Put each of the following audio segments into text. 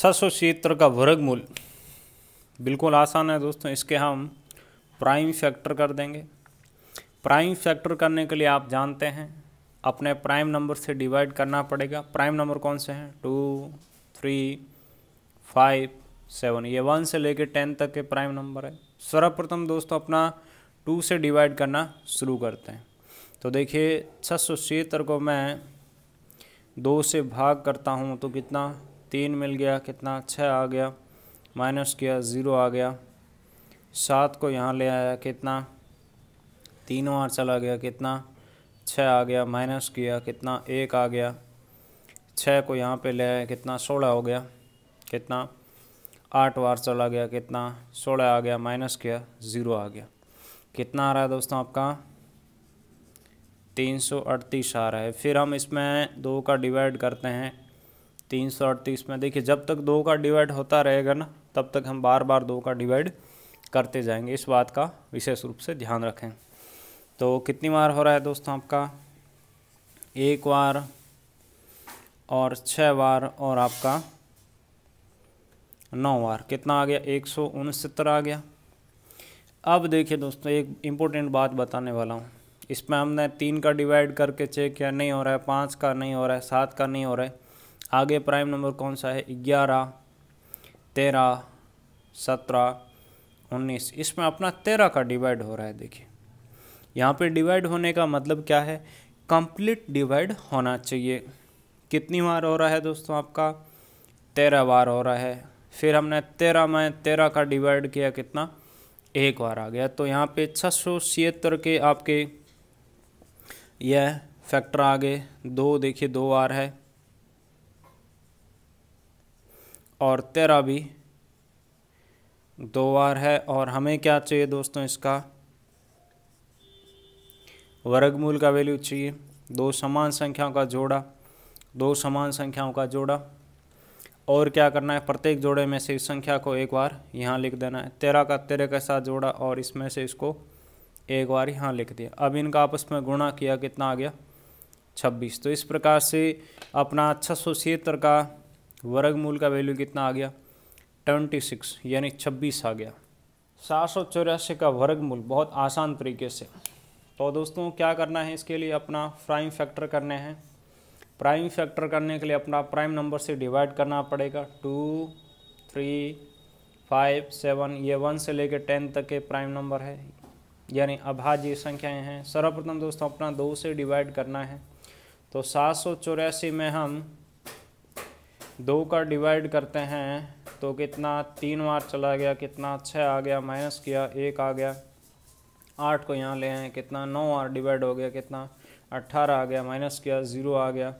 छः सौ का वर्गमूल बिल्कुल आसान है दोस्तों इसके हम प्राइम फैक्टर कर देंगे प्राइम फैक्टर करने के लिए आप जानते हैं अपने प्राइम नंबर से डिवाइड करना पड़ेगा प्राइम नंबर कौन से हैं टू थ्री फाइव सेवन ये वन से लेकर टेन तक के प्राइम नंबर है सर्वप्रथम दोस्तों अपना टू से डिवाइड करना शुरू करते हैं तो देखिए छः सौ छिहत्तर को मैं दो से भाग करता हूँ तो कितना तीन मिल गया कितना छः आ गया माइनस किया ज़ीरो आ गया सात को यहाँ ले आया कितना तीनों आठ चला गया कितना छः आ गया माइनस किया कितना एक आ गया छः को यहाँ पे ले आया कितना सोलह हो गया कितना आठ बार चला गया कितना सोलह आ गया माइनस किया ज़ीरो आ गया कितना आ रहा है दोस्तों आपका तीन सौ अड़तीस आ रहा है फिर हम इसमें दो का डिवाइड करते हैं तीन सौ अड़तीस में देखिए जब तक दो का डिवाइड होता रहेगा ना तब तक हम बार बार दो का डिवाइड करते जाएंगे इस बात का विशेष रूप से ध्यान रखें तो कितनी बार हो रहा है दोस्तों आपका एक बार और छः बार और आपका नौ बार कितना आ गया एक सौ उनसत्तर आ गया अब देखिए दोस्तों एक इम्पोर्टेंट बात बताने वाला हूँ इसमें हमने तीन का डिवाइड करके चेक किया नहीं हो रहा है पाँच का नहीं हो रहा है सात का नहीं हो रहा है आगे प्राइम नंबर कौन सा है ग्यारह तेरह सत्रह उन्नीस इसमें अपना तेरह का डिवाइड हो रहा है देखिए यहाँ पे डिवाइड होने का मतलब क्या है कंप्लीट डिवाइड होना चाहिए कितनी बार हो रहा है दोस्तों आपका तेरह बार हो रहा है फिर हमने तेरह में तेरह का डिवाइड किया कितना एक बार आ गया तो यहाँ पे छः सौ छिहत्तर के आपके यह फैक्टर आ गए दो देखिए दो बार है और तेरह भी दो बार है और हमें क्या चाहिए दोस्तों इसका वर्गमूल का वैल्यू चाहिए दो समान संख्याओं का जोड़ा दो समान संख्याओं का जोड़ा और क्या करना है प्रत्येक जोड़े में से इस संख्या को एक बार यहाँ लिख देना है तेरह का तेरह के साथ जोड़ा और इसमें से इसको एक बार यहाँ लिख दिया अब इनका आपस में गुणा किया कितना आ गया छब्बीस तो इस प्रकार से अपना छः सौ छिहत्तर का वर्गमूल का वैल्यू कितना आ गया ट्वेंटी सिक्स यानी छब्बीस आ गया सात सौ चौरासी का वर्गमूल बहुत आसान तरीके से तो दोस्तों क्या करना है इसके लिए अपना प्राइम फैक्टर करने हैं प्राइम फैक्टर करने के लिए अपना प्राइम नंबर से डिवाइड करना पड़ेगा टू थ्री फाइव सेवन ये वन से लेकर टेन तक के प्राइम नंबर है यानी अभाज्य संख्याएं हैं सर्वप्रथम दोस्तों अपना दो से डिवाइड करना है तो सात सौ चौरासी में हम दो का डिवाइड करते हैं तो कितना तीन बार चला गया कितना छः आ गया माइनस किया एक आ गया आठ को यहाँ ले आए कितना नौ आर डिवाइड हो गया कितना अट्ठारह आ गया माइनस किया ज़ीरो आ गया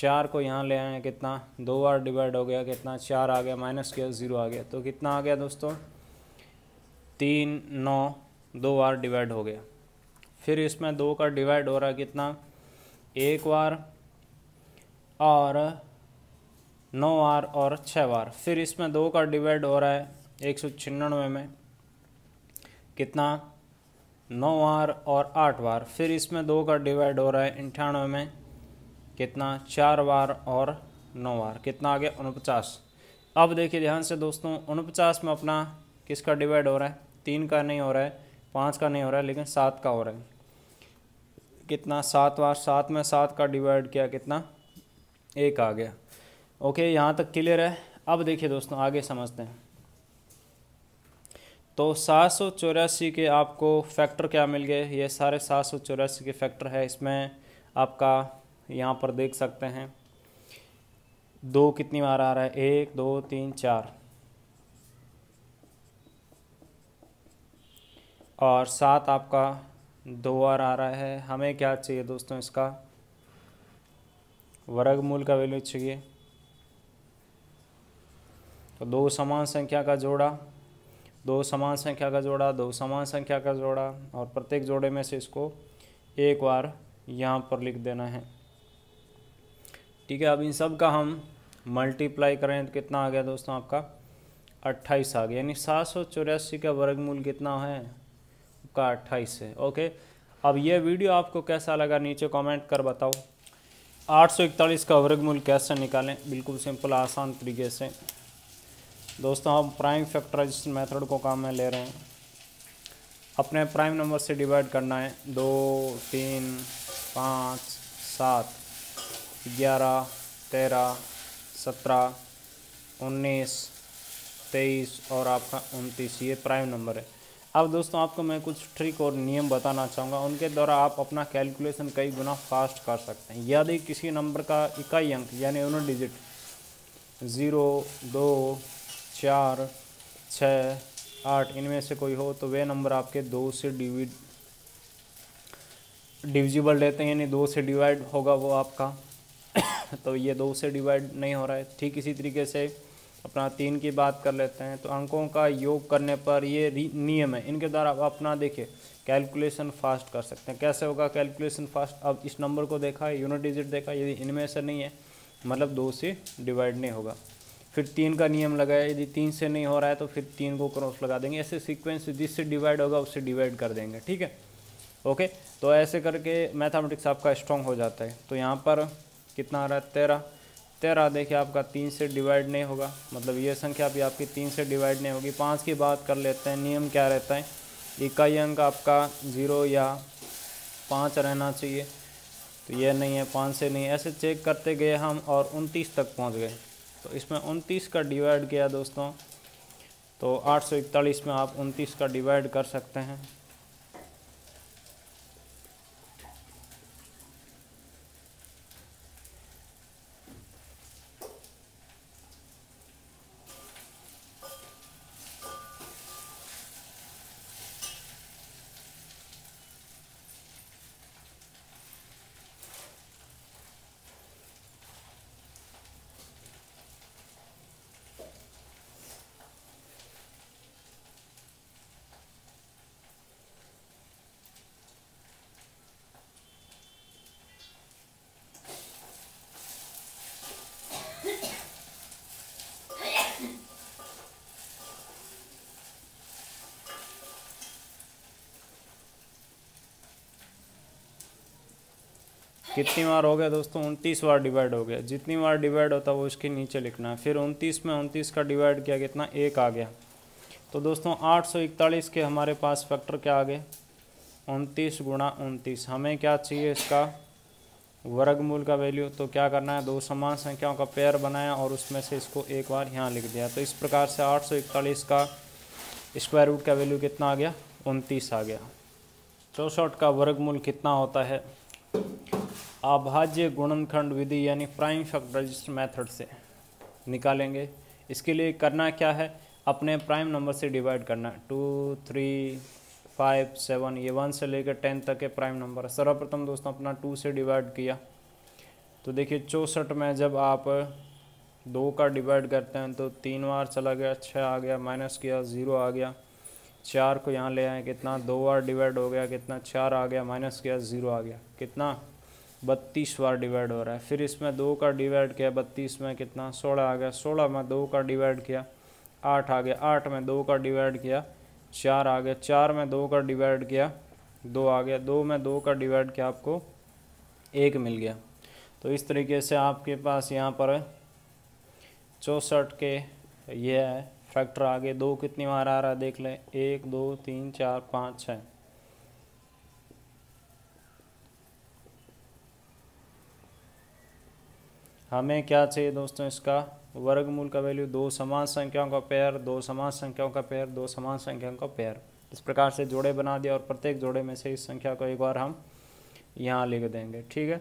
चार को यहाँ ले आए कितना दो आर डिवाइड हो गया कितना चार आ गया माइनस किया ज़ीरो आ गया तो कितना आ गया दोस्तों तीन नौ दो बार डिवाइड हो गया फिर इसमें दो का डिवाइड हो रहा है कितना एक बार और नौ बार और छः बार फिर इसमें दो का डिवाइड हो रहा है एक सौ छियानवे में कितना नौ बार और आठ बार फिर इसमें दो का डिवाइड हो रहा है अंठानवे में कितना चार बार और नौ बार कितना आ गया उनपचास अब देखिए ध्यान से दोस्तों उनपचास में अपना किसका डिवाइड हो रहा है तीन का नहीं हो रहा है पाँच का नहीं हो रहा है लेकिन सात का हो रहा है कितना सात बार सात में सात का डिवाइड किया कितना एक आ गया ओके यहाँ तक क्लियर है अब देखिए दोस्तों आगे समझते हैं तो सात सौ चौरासी के आपको फैक्टर क्या मिल गए ये सारे सात सौ चौरासी के फैक्टर है इसमें आपका यहाँ पर देख सकते हैं दो कितनी बार आ रहा है एक दो तीन चार और सात आपका दो बार आ रहा है हमें क्या चाहिए दोस्तों इसका वर्गमूल का वैल्यू चाहिए तो दो समान संख्या का जोड़ा दो समान संख्या का जोड़ा दो समान संख्या का जोड़ा और प्रत्येक जोड़े में से इसको एक बार यहाँ पर लिख देना है ठीक है अब इन सब का हम मल्टीप्लाई करें तो कितना आ गया दोस्तों आपका अट्ठाईस आ गया यानी सात सौ चौरासी का वर्गमूल कितना है आपका अट्ठाईस है ओके अब यह वीडियो आपको कैसा लगा नीचे कमेंट कर बताओ आठ सौ इकतालीस का वर्गमूल कैसे निकालें बिल्कुल सिंपल आसान तरीके से दोस्तों हम प्राइम फैक्टराइजेशन मेथड को काम में ले रहे हैं अपने प्राइम नंबर से डिवाइड करना है दो तीन पाँच सात ग्यारह तेरह सत्रह उन्नीस तेईस और आपका उनतीस ये प्राइम नंबर है अब दोस्तों आपको मैं कुछ ट्रिक और नियम बताना चाहूँगा उनके द्वारा आप अपना कैलकुलेशन कई गुना फास्ट कर सकते हैं यदि किसी नंबर का इकाई अंक यानी उन्होंने डिजिट ज़ीरो दो चार छः आठ इनमें से कोई हो तो वे नंबर आपके दो से डिविड डिविजिबल रहते हैं यानी दो से डिवाइड होगा वो आपका तो ये दो से डिवाइड नहीं हो रहा है ठीक इसी तरीके से अपना तीन की बात कर लेते हैं तो अंकों का योग करने पर ये नियम है इनके द्वारा आप अपना देखिए कैलकुलेशन फास्ट कर सकते हैं कैसे होगा कैलकुलेशन फास्ट अब इस नंबर को देखा यूनिट डिजिट देखा यदि इनमें से नहीं है मतलब दो से डिवाइड नहीं होगा फिर तीन का नियम लगाया यदि तीन से नहीं हो रहा है तो फिर तीन को क्रॉस लगा देंगे ऐसे सीक्वेंस जिससे डिवाइड होगा उससे डिवाइड कर देंगे ठीक है ओके तो ऐसे करके मैथामेटिक्स आपका स्ट्रॉन्ग हो जाता है तो यहाँ पर कितना आ रहा है तेरह तेरह देखिए आपका तीन से डिवाइड नहीं होगा मतलब ये संख्या भी आपकी तीन से डिवाइड नहीं होगी पाँच की बात कर लेते हैं नियम क्या रहता है इकाई अंक आपका ज़ीरो या पाँच रहना चाहिए तो ये नहीं है पाँच से नहीं ऐसे चेक करते गए हम और उनतीस तक पहुँच गए तो इसमें उनतीस का डिवाइड किया दोस्तों तो आठ में आप उनतीस का डिवाइड कर सकते हैं कितनी बार हो गया दोस्तों उनतीस बार डिवाइड हो गया जितनी बार डिवाइड होता है वो उसके नीचे लिखना है फिर उनतीस में उनतीस का डिवाइड किया कितना एक आ गया तो दोस्तों आठ सौ इकतालीस के हमारे पास फैक्टर क्या आ गए उनतीस गुणा उनतीस हमें क्या चाहिए इसका वर्गमूल का वैल्यू तो क्या करना है दो समान संख्याओं का पेयर बनाया और उसमें से इसको एक बार यहाँ लिख दिया तो इस प्रकार से आठ का स्क्वायर रूट का वैल्यू कितना आ गया उनतीस आ गया चौसठ का वर्गमूल कितना होता है अभाज्य गुणनखंड विधि यानी प्राइम फैक्ट रजिस्टर से निकालेंगे इसके लिए करना क्या है अपने प्राइम नंबर से डिवाइड करना है टू थ्री फाइव सेवन ये वन से लेकर टेन तक के प्राइम नंबर है सर्वप्रथम दोस्तों अपना टू से डिवाइड किया तो देखिए चौंसठ में जब आप दो का डिवाइड करते हैं तो तीन बार चला गया छः आ गया माइनस किया ज़ीरो आ गया चार को यहाँ ले आए कितना दो बार डिवाइड हो गया कितना चार आ गया माइनस किया ज़ीरो आ गया कितना बत्तीस बार डिवाइड हो रहा है फिर इसमें दो का डिवाइड किया बत्तीस में कितना सोलह आ गया सोलह में दो का डिवाइड किया आठ आ गया आठ में दो का डिवाइड किया चार आ गया चार में दो का डिवाइड किया दो आ गया दो में दो का डिवाइड किया आपको एक मिल गया तो इस तरीके से आपके पास यहाँ पर चौंसठ के ये है फैक्टर आगे दो कितनी बार आ रहा है देख लें एक दो तीन चार पाँच छः हमें क्या चाहिए दोस्तों इसका वर्गमूल का वैल्यू दो समान संख्याओं का पेयर दो समान संख्याओं का पेयर दो समान संख्याओं का पेयर इस प्रकार से जोड़े बना दिया और प्रत्येक जोड़े में से इस संख्या को एक बार हम यहाँ लिख देंगे ठीक है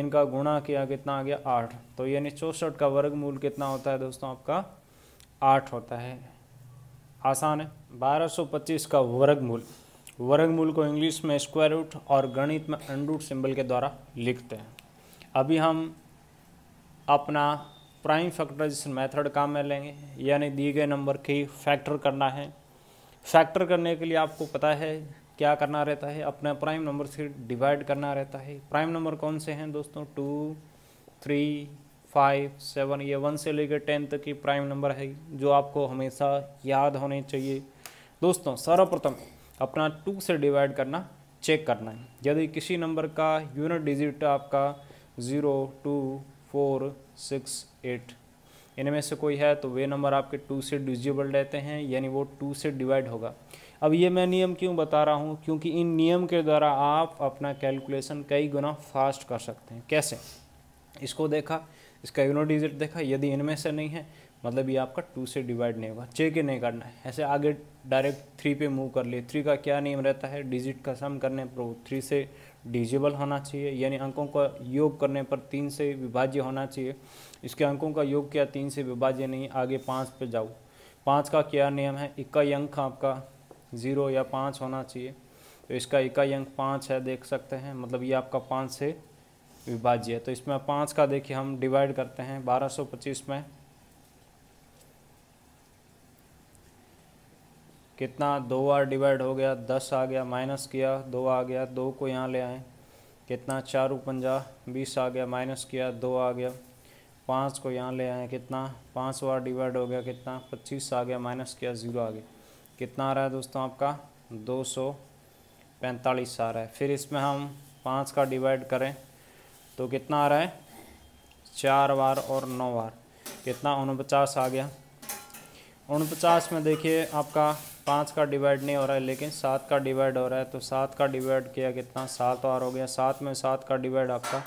इनका गुणा किया कितना आ गया आठ तो यानी चौसठ का वर्गमूल कितना होता है दोस्तों आपका आठ होता है आसान है बारह का वर्गमूल वर्गमूल को इंग्लिश में स्क्वायर रूट और गणित में अंडरूट सिंबल के द्वारा लिखते हैं अभी हम अपना प्राइम फैक्टराइजेशन मेथड काम में लेंगे यानी दिए गए नंबर की फैक्टर करना है फैक्टर करने के लिए आपको पता है क्या करना रहता है अपना प्राइम नंबर से डिवाइड करना रहता है प्राइम नंबर कौन से हैं दोस्तों टू थ्री फाइव सेवन ये वन से लेकर टेन तक की प्राइम नंबर है जो आपको हमेशा याद होने चाहिए दोस्तों सर्वप्रथम अपना टू से डिवाइड करना चेक करना है यदि किसी नंबर का यूनिट डिजिट आपका zero two four six eight इनमें से कोई है तो वे नंबर आपके टू से डिजिबल रहते हैं यानी वो टू से डिवाइड होगा अब ये मैं नियम क्यों बता रहा हूँ क्योंकि इन नियम के द्वारा आप अपना कैलकुलेशन कई गुना फास्ट कर सकते हैं कैसे इसको देखा इसका यूनो डिजिट देखा यदि इनमें से नहीं है मतलब ये आपका टू से डिवाइड नहीं होगा चे के नहीं करना है ऐसे आगे डायरेक्ट थ्री पे मूव कर लिए थ्री का क्या नियम रहता है डिजिट का सम करने पर थ्री से डिजिबल होना चाहिए यानी अंकों का योग करने पर तीन से विभाज्य होना चाहिए इसके अंकों का योग क्या तीन से विभाज्य नहीं आगे पाँच पे जाओ पाँच का क्या नियम है इक्काई अंक आपका ज़ीरो या पाँच होना चाहिए तो इसका इकाई अंक पाँच है देख सकते हैं मतलब ये आपका पाँच से विभाज्य है तो इसमें पाँच का देखिए हम डिवाइड करते हैं बारह में कितना दो बार डिवाइड हो गया दस आ गया माइनस किया दो आ गया दो को यहाँ ले आए कितना चार पंजा बीस आ गया माइनस किया दो आ गया पाँच को यहाँ ले आए कितना पाँच बार डिवाइड हो गया कितना पच्चीस आ गया माइनस किया ज़ीरो आ गया कितना आ रहा है दोस्तों आपका दो सौ पैंतालीस आ रहा है फिर इसमें हम पाँच का डिवाइड करें तो कितना आ रहा है चार बार और नौ बार कितना उनपचास आ गया उनपचास में देखिए आपका पाँच का डिवाइड नहीं हो रहा है लेकिन सात का डिवाइड हो रहा है तो सात का डिवाइड किया कितना सात बार हो गया सात में सात का डिवाइड आपका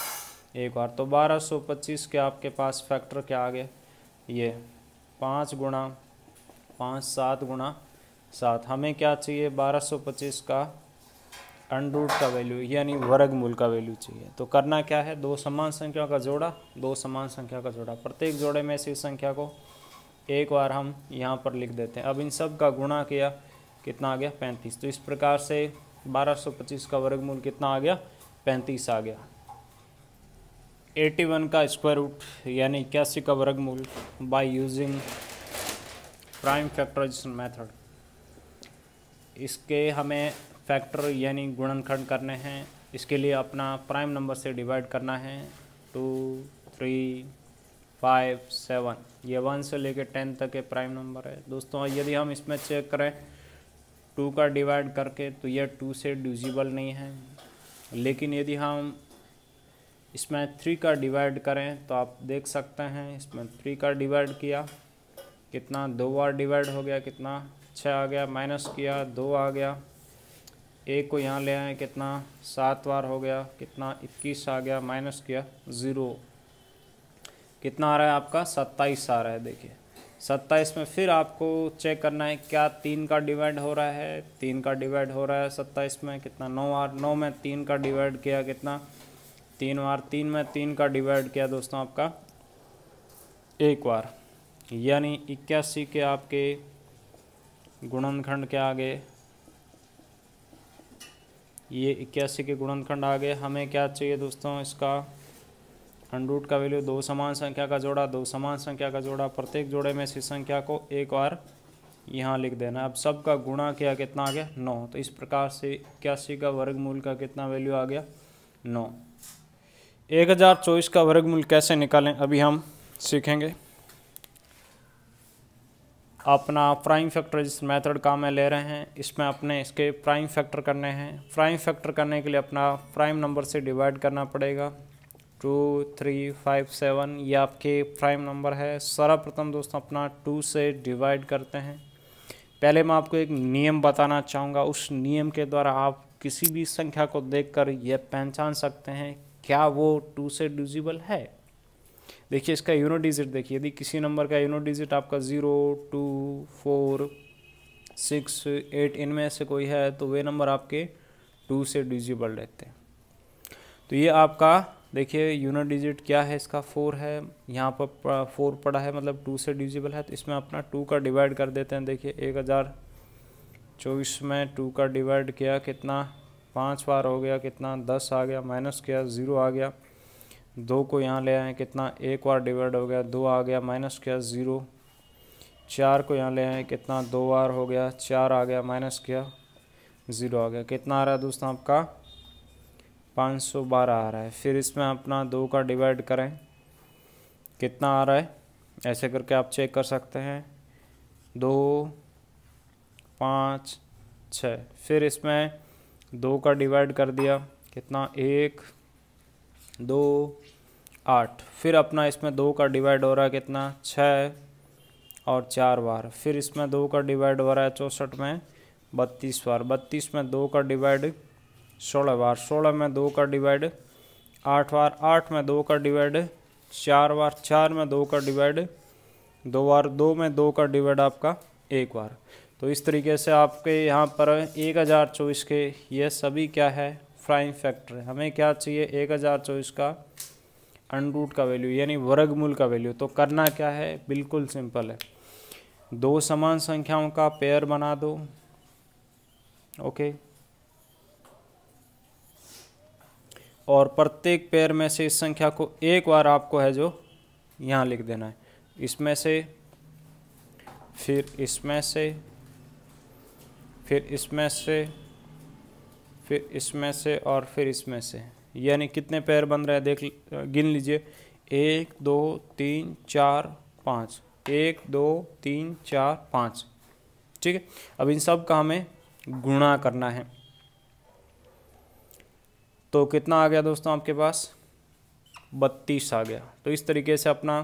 एक बार तो बारह सौ पच्चीस के आपके पास फैक्टर क्या आ गए ये पाँच गुणा पाँच सात गुणा सात हमें क्या चाहिए बारह सौ पच्चीस का अंडरूट का वैल्यू यानी मूल का वैल्यू चाहिए तो करना क्या है दो समान संख्या का जोड़ा दो समान संख्या का जोड़ा प्रत्येक जोड़े में ऐसी इस संख्या को एक बार हम यहाँ पर लिख देते हैं अब इन सब का गुणा किया कितना आ गया पैंतीस तो इस प्रकार से बारह का वर्गमूल कितना आ गया पैंतीस आ गया 81 का स्क्वायर रूट यानी इक्यासी का वर्गमूल by using prime factorization method इसके हमें फैक्टर यानी गुणनखंड करने हैं इसके लिए अपना प्राइम नंबर से डिवाइड करना है टू थ्री फाइव सेवन ये वन से लेकर टेन तक के प्राइम नंबर है दोस्तों यदि हम इसमें चेक करें टू का डिवाइड करके तो यह टू से डिजिबल नहीं है लेकिन यदि हम इसमें थ्री का डिवाइड करें तो आप देख सकते हैं इसमें थ्री का डिवाइड किया कितना दो बार डिवाइड हो गया कितना छः आ गया माइनस किया दो आ गया एक को यहाँ ले आए कितना सात बार हो गया कितना इक्कीस आ गया माइनस किया ज़ीरो कितना आ रहा है आपका सत्ताईस आ रहा है देखिए सत्ताईस में फिर आपको चेक करना है क्या तीन का डिवाइड हो रहा है तीन का डिवाइड हो रहा है सत्ताईस में कितना नौ आर नौ में तीन का डिवाइड किया कितना तीन बार तीन में तीन का डिवाइड किया दोस्तों आपका एक बार यानी इक्यासी के आपके गुणनखंड आ आगे ये इक्यासी के गुणनखंड आगे हमें क्या चाहिए दोस्तों इसका अंड रूट का वैल्यू दो समान संख्या का जोड़ा दो समान संख्या का जोड़ा प्रत्येक जोड़े में से संख्या को एक बार यहाँ लिख देना अब सब का गुणा किया कितना आ गया नौ तो इस प्रकार से इक्यासी का वर्गमूल का कितना वैल्यू आ गया नौ एक हज़ार चौबीस का वर्गमूल कैसे निकालें अभी हम सीखेंगे अपना प्राइम फैक्टर जिस मेथड का मैं ले रहे हैं इसमें अपने इसके प्राइम फैक्टर करने हैं प्राइम फैक्टर करने के लिए अपना प्राइम नंबर से डिवाइड करना पड़ेगा टू थ्री फाइव सेवन ये आपके प्राइम नंबर है सर्वप्रथम दोस्तों अपना टू से डिवाइड करते हैं पहले मैं आपको एक नियम बताना चाहूँगा उस नियम के द्वारा आप किसी भी संख्या को देखकर यह पहचान सकते हैं क्या वो टू से डिविजिबल है देखिए इसका यूनिट डिजिट देखिए यदि किसी नंबर का यूनिट डिजिट आपका zero two four six eight इनमें से कोई है तो वे नंबर आपके टू से डिविजिबल रहते हैं तो ये आपका देखिए यूनिट डिजिट क्या है इसका फोर है यहाँ पर फोर पड़ा है मतलब टू से डिविजिबल है तो इसमें अपना टू का डिवाइड कर देते हैं देखिए एक हज़ार चौबीस में टू का डिवाइड किया कितना पाँच बार हो गया कितना दस आ गया माइनस किया ज़ीरो आ गया दो को यहाँ ले आए कितना एक बार डिवाइड हो गया दो आ गया माइनस किया ज़ीरो चार को यहाँ ले आए कितना दो बार हो गया चार आ गया माइनस किया ज़ीरो आ गया कितना आ रहा है दोस्तों आपका पाँच सौ बारह आ रहा है फिर इसमें अपना दो का डिवाइड करें कितना आ रहा है ऐसे करके आप चेक कर सकते हैं दो पाँच छ फिर इसमें दो का डिवाइड कर दिया कितना एक दो आठ फिर अपना इसमें दो का डिवाइड हो रहा है कितना छः और चार बार फिर इसमें दो का डिवाइड हो रहा है चौंसठ में बत्तीस बार बत्तीस में दो का डिवाइड सोलह बार सोलह में दो का डिवाइड आठ बार आठ में दो का डिवाइड चार बार चार में दो का डिवाइड दो बार दो में दो का डिवाइड आपका एक बार तो इस तरीके से आपके यहाँ पर एक हज़ार चौबीस के ये सभी क्या है प्राइम फैक्टर है हमें क्या चाहिए एक हज़ार चौबीस का अनरूट का वैल्यू यानी वर्गमूल का वैल्यू तो करना क्या है बिल्कुल सिंपल है दो समान संख्याओं का पेयर बना दो ओके और प्रत्येक पैर में से इस संख्या को एक बार आपको है जो यहाँ लिख देना है इसमें से फिर इसमें से फिर इसमें से फिर इसमें से और फिर इसमें से यानी कितने पैर बन रहे हैं देख गिन लीजिए एक दो तीन चार पाँच एक दो तीन चार पाँच ठीक है अब इन सब का हमें गुणा करना है तो कितना आ गया दोस्तों आपके पास बत्तीस आ गया तो इस तरीके से अपना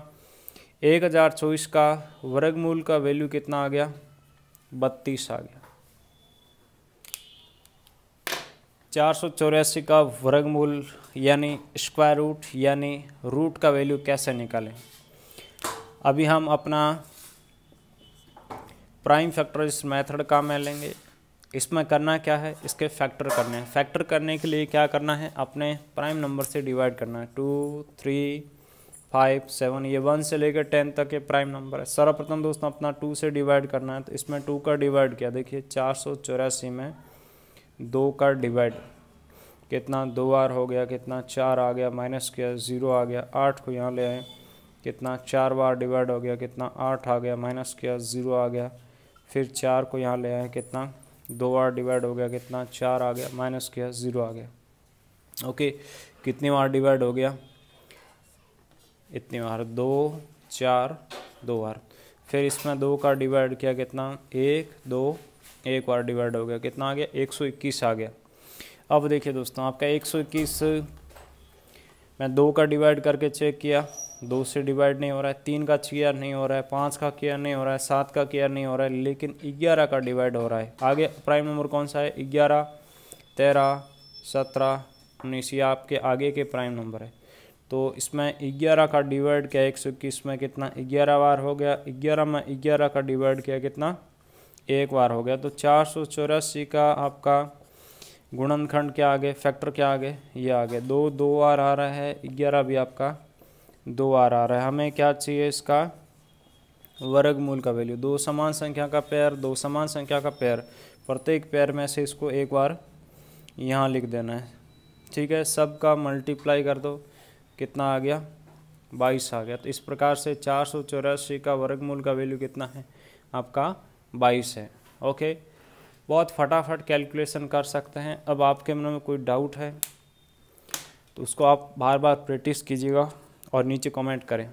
एक हज़ार चौबीस का वर्गमूल का वैल्यू कितना आ गया बत्तीस आ गया चार सौ चौरासी का वर्गमूल यानी स्क्वायर रूट यानी रूट का वैल्यू कैसे निकालें अभी हम अपना प्राइम फैक्टर इस मेथड काम में लेंगे इसमें करना क्या है इसके फैक्टर करने हैं फैक्टर करने के लिए क्या करना है अपने प्राइम नंबर से डिवाइड करना है टू थ्री फाइव सेवन ये वन से लेकर टेन तक ये प्राइम नंबर है सर्वप्रथम दोस्तों अपना टू से डिवाइड करना है तो इसमें टू का डिवाइड किया देखिए चार सौ चौरासी में दो का डिवाइड कितना दो आर हो गया कितना चार आ गया माइनस किया ज़ीरो आ गया आठ को यहाँ ले आए कितना चार बार डिवाइड हो गया कितना आठ आ गया माइनस किया ज़ीरो आ गया फिर चार को यहाँ ले आए कितना दो बार डिवाइड हो गया कितना चार आ गया माइनस किया ज़ीरो आ गया ओके कितनी बार डिवाइड हो गया इतनी बार दो चार दो बार फिर इसमें दो का डिवाइड किया कितना एक दो एक बार डिवाइड हो गया कितना आ गया एक सौ इक्कीस आ गया अब देखिए दोस्तों आपका एक सौ इक्कीस मैं दो का डिवाइड करके चेक किया दो से डिवाइड नहीं हो रहा है तीन का क्लियर नहीं हो रहा है पाँच का क्लियर नहीं हो रहा है सात का क्लियर नहीं हो रहा है लेकिन ग्यारह का डिवाइड हो रहा है आगे प्राइम नंबर कौन सा है ग्यारह तेरह सत्रह उन्नीस ये आपके आगे के प्राइम नंबर है तो इसमें ग्यारह का डिवाइड किया एक सौ इक्कीस में कितना ग्यारह बार हो गया ग्यारह में ग्यारह का डिवाइड किया कितना एक बार हो गया तो चार सौ चौरासी का आपका गुणनखंड क्या आगे फैक्टर क्या आगे ये आ दो दो बार आ रहा है ग्यारह भी आपका दो आर आ रहा है हमें क्या चाहिए इसका वर्गमूल का वैल्यू दो समान संख्या का पैर दो समान संख्या का पैर प्रत्येक पैर में से इसको एक बार यहाँ लिख देना है ठीक है सब का मल्टीप्लाई कर दो कितना आ गया बाईस आ गया तो इस प्रकार से चार सौ चौरासी का वर्गमूल का वैल्यू कितना है आपका बाईस है ओके बहुत फटाफट कैलकुलेशन कर सकते हैं अब आपके मन में कोई डाउट है तो उसको आप बार बार प्रैक्टिस कीजिएगा और नीचे कमेंट करें